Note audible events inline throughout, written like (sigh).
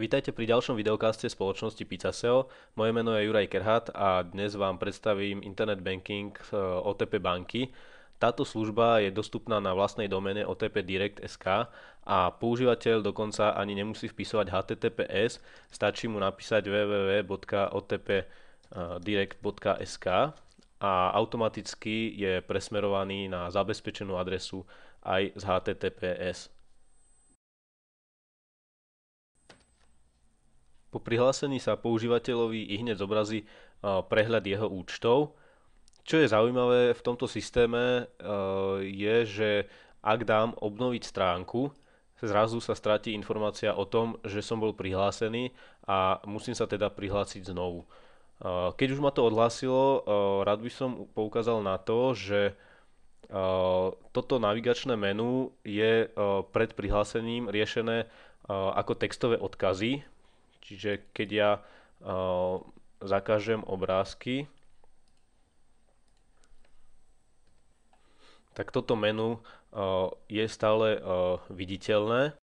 Vítajte pri ďalšom videokaste spoločnosti Pizzaseo. Moje meno je Juraj Kerhat a dnes vám predstavím internet banking eh, OTP banky. Táto služba je dostupná na vlastnej domene otpdirect.sk a používateľ dokonca ani nemusí vpisovať HTTPS, stačí mu napísať www.otpdirect.sk eh, a automaticky je presmerovaný na zabezpečenú adresu aj z HTTPS. Po prihlásení sa používateľovi hneď zobrazí e, prehľad jeho účtov. Čo je zaujímavé v tomto systéme e, je, že ak dám obnoviť stránku, zrazu sa stratí informácia o tom, že som bol prihlásený a musím sa teda prihlásiť znovu. E, keď už ma to odhlásilo, rád by som poukázal na to, že toto navigačné menu je pred prihlásením riešené ako textové odkazy Čiže keď ja zakážem obrázky, tak toto menu je stále viditeľné.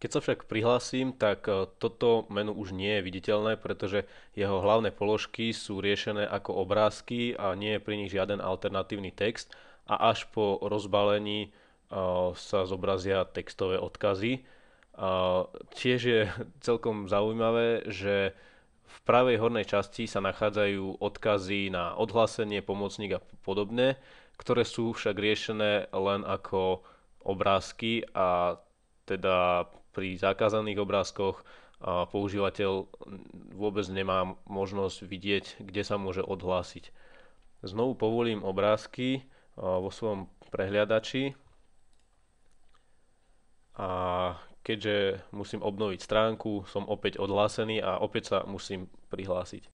Keď sa však prihlásim, tak toto menu už nie je viditeľné, pretože jeho hlavné položky sú riešené ako obrázky a nie je pri nich žiaden alternatívny text a až po rozbalení sa zobrazia textové odkazy tiež je (laughs) celkom zaujímavé, že v pravej hornej časti sa nachádzajú odkazy na odhlásenie, pomocník a podobne, ktoré sú však riešené len ako obrázky a teda pri zakázaných obrázkoch a používateľ vôbec nemá možnosť vidieť, kde sa môže odhlásiť. Znovu povolím obrázky vo svojom prehliadači a keďže musím obnoviť stránku, som opäť odhlásený a opäť sa musím prihlásiť.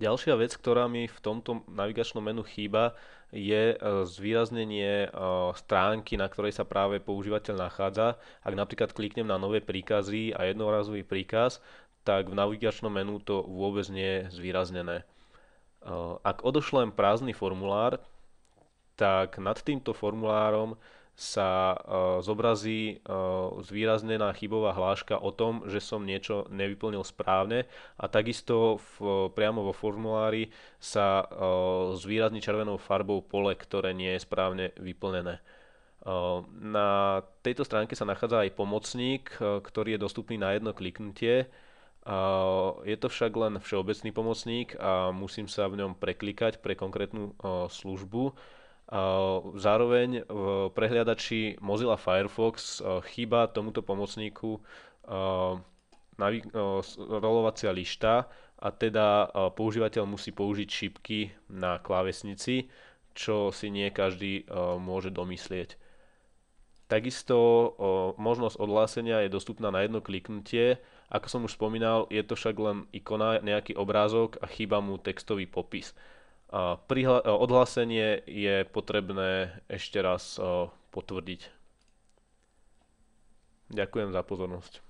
Ďalšia vec, ktorá mi v tomto navigačnom menu chýba, je e, zvýraznenie e, stránky, na ktorej sa práve používateľ nachádza. Ak napríklad kliknem na nové príkazy a jednorazový príkaz, tak v navigačnom menu to vôbec nie je zvýraznené. E, ak odošlem prázdny formulár, tak nad týmto formulárom sa e, zobrazí e, zvýraznená chybová hláška o tom, že som niečo nevyplnil správne a takisto v, priamo vo formulári sa e, zvýrazní červenou farbou pole, ktoré nie je správne vyplnené. Na tejto stránke sa nachádza aj pomocník, ktorý je dostupný na jedno kliknutie. Je to však len všeobecný pomocník a musím sa v ňom preklikať pre konkrétnu službu Zároveň v e, prehliadači Mozilla Firefox e, chýba tomuto pomocníku e, rolovacia lišta a teda používateľ musí použiť šipky na klávesnici, čo si nie každý môže domyslieť. Takisto možnosť odhlásenia je dostupná na jedno kliknutie. Ako som už spomínal, je to však len ikona, nejaký obrázok a chýba mu textový popis. Prihla- odhlásenie je potrebné ešte raz potvrdiť. Ďakujem za pozornosť.